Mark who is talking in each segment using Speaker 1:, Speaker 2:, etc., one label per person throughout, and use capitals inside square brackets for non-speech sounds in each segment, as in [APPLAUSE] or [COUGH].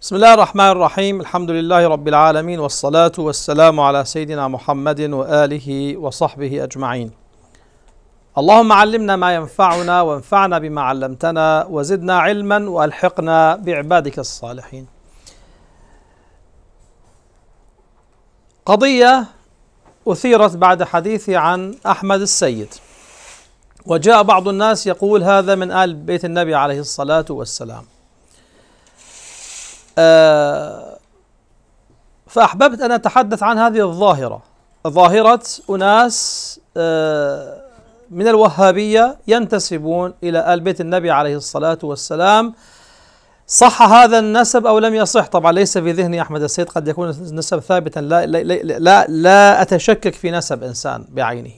Speaker 1: بسم الله الرحمن الرحيم الحمد لله رب العالمين والصلاة والسلام على سيدنا محمد وآله وصحبه أجمعين اللهم علمنا ما ينفعنا وانفعنا بما علمتنا وزدنا علما وألحقنا بعبادك الصالحين قضية أثيرت بعد حديثي عن أحمد السيد وجاء بعض الناس يقول هذا من آل بيت النبي عليه الصلاة والسلام آه، فأحببت أن أتحدث عن هذه الظاهرة ظاهرة أناس آه، من الوهابية ينتسبون إلى آل بيت النبي عليه الصلاة والسلام صح هذا النسب أو لم يصح طبعا ليس في ذهني أحمد السيد قد يكون النسب ثابتا لا, لا, لا, لا أتشكك في نسب إنسان بعينه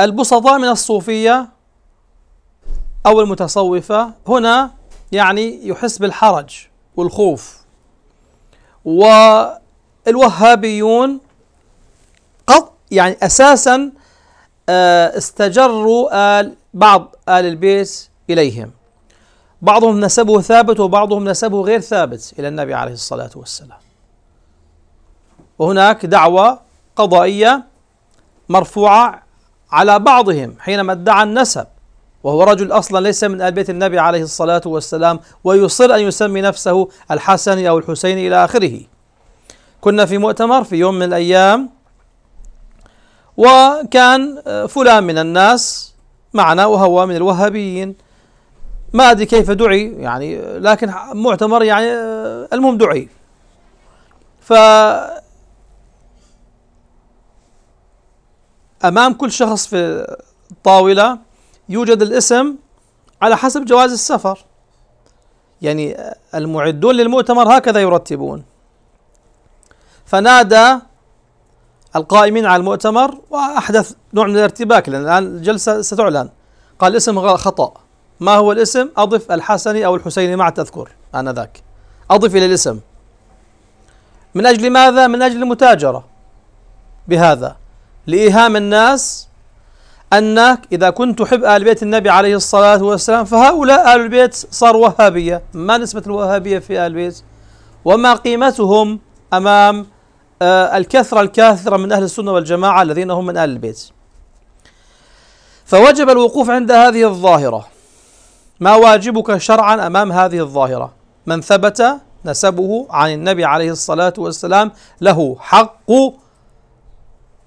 Speaker 1: البسطاء من الصوفية أو المتصوفة هنا يعني يحس بالحرج والخوف والوهابيون قط يعني أساسا آه، استجروا آل بعض آل البيت إليهم بعضهم نسبه ثابت وبعضهم نسبه غير ثابت إلى النبي عليه الصلاة والسلام وهناك دعوة قضائية مرفوعة على بعضهم حينما ادعى النسب وهو رجل أصلا ليس من آل بيت النبي عليه الصلاة والسلام ويصر أن يسمي نفسه الحسن أو الحسين إلى آخره كنا في مؤتمر في يوم من الأيام وكان آه، فلان من الناس معنا وهو من الوهابيين ما أدري كيف دعي يعني لكن مؤتمر يعني آه، المهم دعي ف أمام كل شخص في الطاولة يوجد الاسم على حسب جواز السفر يعني المعدون للمؤتمر هكذا يرتبون فنادى القائمين على المؤتمر وأحدث نوع من الارتباك لأن الآن الجلسة ستعلن قال الاسم خطأ ما هو الاسم أضف الحسني أو الحسيني مع تذكر آنذاك أضف إلى الاسم من أجل ماذا؟ من أجل المتاجرة بهذا لإيهام الناس أنك إذا كنت تحب آل بيت النبي عليه الصلاة والسلام فهؤلاء آل البيت صار وهابية ما نسبة الوهابية في آل البيت وما قيمتهم أمام آه الكثرة الكاثرة من أهل السنة والجماعة الذين هم من آل البيت فوجب الوقوف عند هذه الظاهرة ما واجبك شرعا أمام هذه الظاهرة من ثبت نسبه عن النبي عليه الصلاة والسلام له حق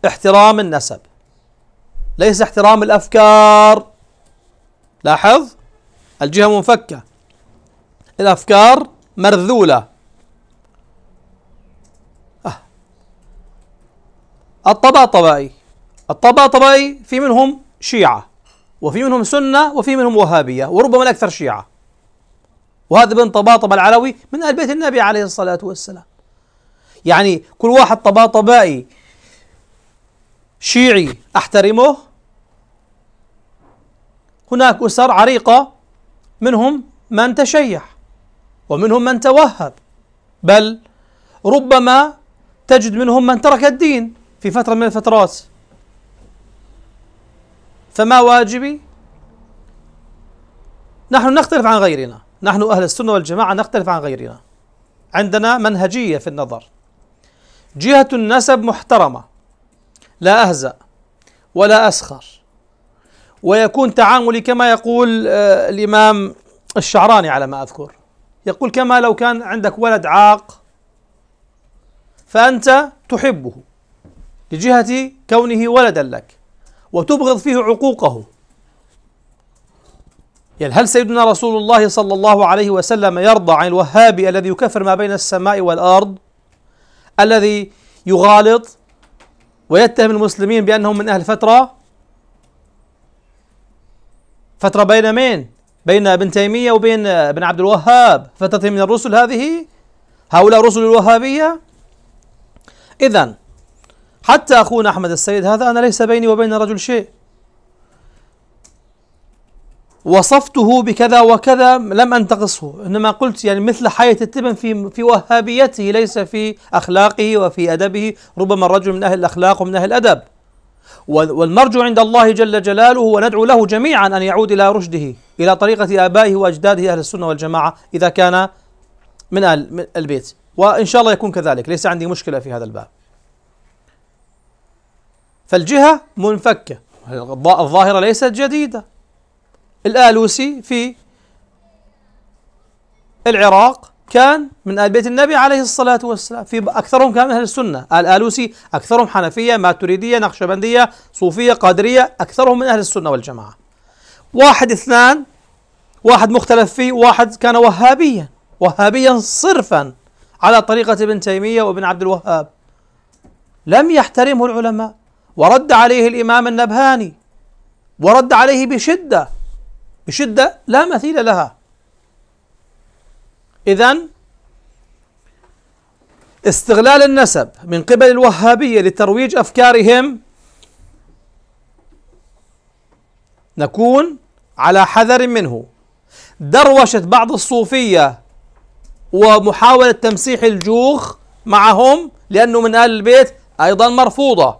Speaker 1: احترام النسب ليس احترام الأفكار لاحظ الجهة منفكة الأفكار مرذولة أه. الطباطبائي الطباطبائي في منهم شيعة وفي منهم سنة وفي منهم وهابية وربما الأكثر شيعة وهذا بن طباطب العلوي من آل بيت النبي عليه الصلاة والسلام يعني كل واحد طباطبائي شيعي أحترمه هناك أسر عريقة منهم من تشيح ومنهم من توهب بل ربما تجد منهم من ترك الدين في فترة من الفترات فما واجبي؟ نحن نختلف عن غيرنا نحن أهل السنة والجماعة نختلف عن غيرنا عندنا منهجية في النظر جهة النسب محترمة لا أهزأ ولا أسخر ويكون تعاملي كما يقول آه، الإمام الشعراني على ما أذكر يقول كما لو كان عندك ولد عاق فأنت تحبه لجهة كونه ولدا لك وتبغض فيه عقوقه يعني هل سيدنا رسول الله صلى الله عليه وسلم يرضى عن الوهابي الذي يكفر ما بين السماء والأرض الذي يغالط ويتهم المسلمين بأنهم من أهل فترة فترة بين مين؟ بين ابن تيمية وبين ابن عبد الوهاب فترة من الرسل هذه هؤلاء رسل الوهابية إذا حتى أخونا أحمد السيد هذا أنا ليس بيني وبين رجل شيء وصفته بكذا وكذا لم انتقصه انما قلت يعني مثل حية التبن في في وهابيته ليس في اخلاقه وفي ادبه ربما الرجل من اهل الاخلاق ومن اهل الادب والمرجو عند الله جل جلاله وندعو له جميعا أن يعود إلى رشده إلى طريقة آبائه وأجداده أهل السنة والجماعة إذا كان من البيت وإن شاء الله يكون كذلك ليس عندي مشكلة في هذا الباب فالجهة منفكة الظاهرة ليست جديدة الآلوسي في العراق كان من آل بيت النبي عليه الصلاة والسلام في أكثرهم كان من أهل السنة الآلوسي أكثرهم حنفية ماتريدية نقشبندية صوفية قادرية أكثرهم من أهل السنة والجماعة واحد اثنان واحد مختلف فيه واحد كان وهابيا وهابيا صرفا على طريقة ابن تيمية وابن عبد الوهاب لم يحترمه العلماء ورد عليه الإمام النبهاني ورد عليه بشدة بشدة لا مثيل لها إذا استغلال النسب من قبل الوهابية لترويج أفكارهم نكون على حذر منه دروشة بعض الصوفية ومحاولة تمسيح الجوخ معهم لأنه من آل البيت أيضا مرفوضة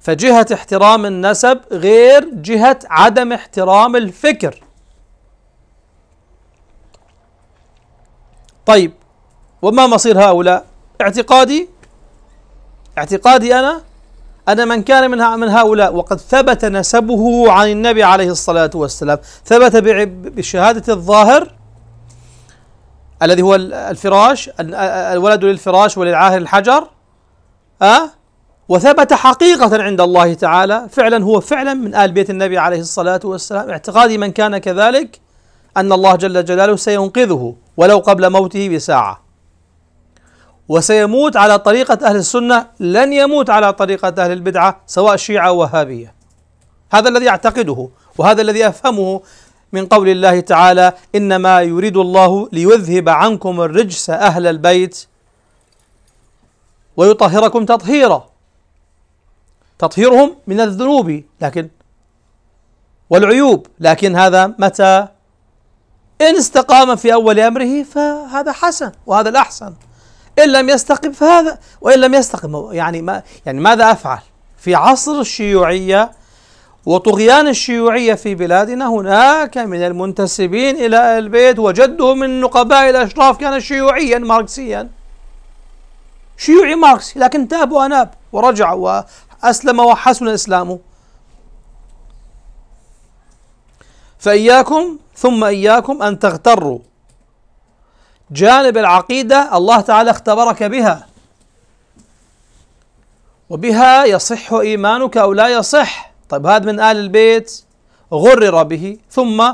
Speaker 1: فجهة احترام النسب غير جهة عدم احترام الفكر طيب وما مصير هؤلاء اعتقادي اعتقادي أنا أن من كان من من هؤلاء وقد ثبت نسبه عن النبي عليه الصلاة والسلام ثبت بشهادة الظاهر الذي هو الفراش الولد للفراش وللعاهر الحجر أه؟ وثبت حقيقة عند الله تعالى فعلا هو فعلا من آل بيت النبي عليه الصلاة والسلام اعتقادي من كان كذلك أن الله جل جلاله سينقذه ولو قبل موته بساعة وسيموت على طريقة أهل السنة لن يموت على طريقة أهل البدعة سواء شيعة أو وهابية هذا الذي اعتقده وهذا الذي أفهمه من قول الله تعالى إنما يريد الله ليذهب عنكم الرجس أهل البيت ويطهركم تطهيرا تطهيرهم من الذنوب لكن والعيوب لكن هذا متى إن استقام في أول أمره فهذا حسن وهذا الأحسن إن لم يستقم فهذا وإن لم يستقم يعني ما يعني ماذا أفعل؟ في عصر الشيوعية وطغيان الشيوعية في بلادنا هناك من المنتسبين إلى البيت وجده من نقباء الأشراف كان شيوعيا ماركسيا شيوعي ماركسي لكن تاب وأناب ورجع وأسلم وحسن إسلامه فإياكم ثم إياكم أن تغتروا جانب العقيدة الله تعالى اختبرك بها وبها يصح إيمانك أو لا يصح طيب هذا من آل البيت غرر به ثم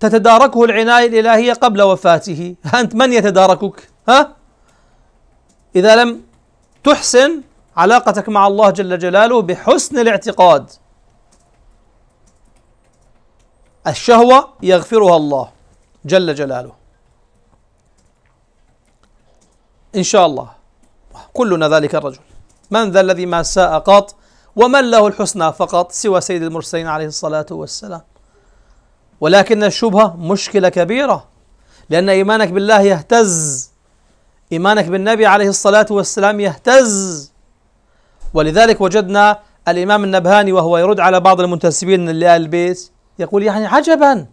Speaker 1: تتداركه العناية الإلهية قبل وفاته [LAUGHS] أنت من يتداركك ها إذا لم تحسن علاقتك مع الله جل جلاله بحسن الاعتقاد الشهوة يغفرها الله جل جلاله إن شاء الله كلنا ذلك الرجل من ذا الذي ما ساء قط ومن له الحسنى فقط سوى سيد المرسلين عليه الصلاة والسلام ولكن الشبهة مشكلة كبيرة لأن إيمانك بالله يهتز إيمانك بالنبي عليه الصلاة والسلام يهتز ولذلك وجدنا الإمام النبهاني وهو يرد على بعض المنتسبين لآل البيت يقول يعني عجبا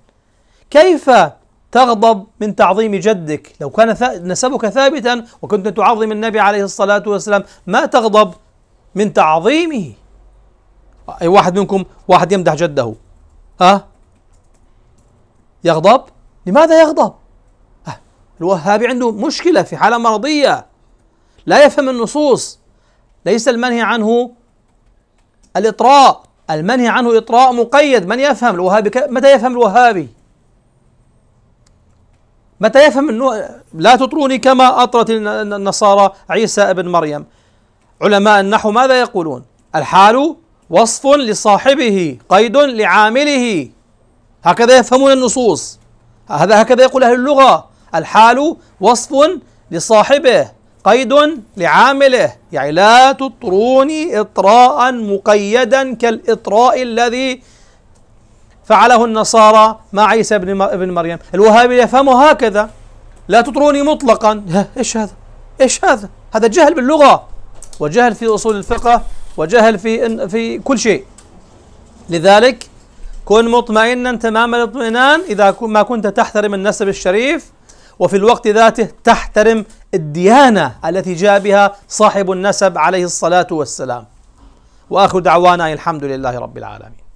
Speaker 1: كيف تغضب من تعظيم جدك لو كان نسبك ثابتا وكنت تعظم النبي عليه الصلاة والسلام ما تغضب من تعظيمه أي واحد منكم واحد يمدح جده ها يغضب لماذا يغضب أه الوهابي عنده مشكلة في حالة مرضية لا يفهم النصوص ليس المنهي عنه الإطراء المنهي عنه إطراء مقيد من يفهم الوهابي متى يفهم الوهابي متى يفهم النو... لا تطروني كما أطرت النصارى عيسى ابن مريم علماء النحو ماذا يقولون الحال وصف لصاحبه قيد لعامله هكذا يفهمون النصوص هذا هكذا يقول أهل اللغة الحال وصف لصاحبه قيد لعامله يعني لا تطروني إطراء مقيدا كالإطراء الذي فعله النصارى مع عيسى ابن مريم الوهابي يفهمه هكذا لا تطروني مطلقا إيش هذا إيش هذا هذا جهل باللغة وجهل في أصول الفقه وجهل في, في كل شيء لذلك كن مطمئنا تمام الاطمئنان إذا ما كنت تحترم النسب الشريف وفي الوقت ذاته تحترم الديانة التي جاء بها صاحب النسب عليه الصلاة والسلام وآخر دعوانا الحمد لله رب العالمين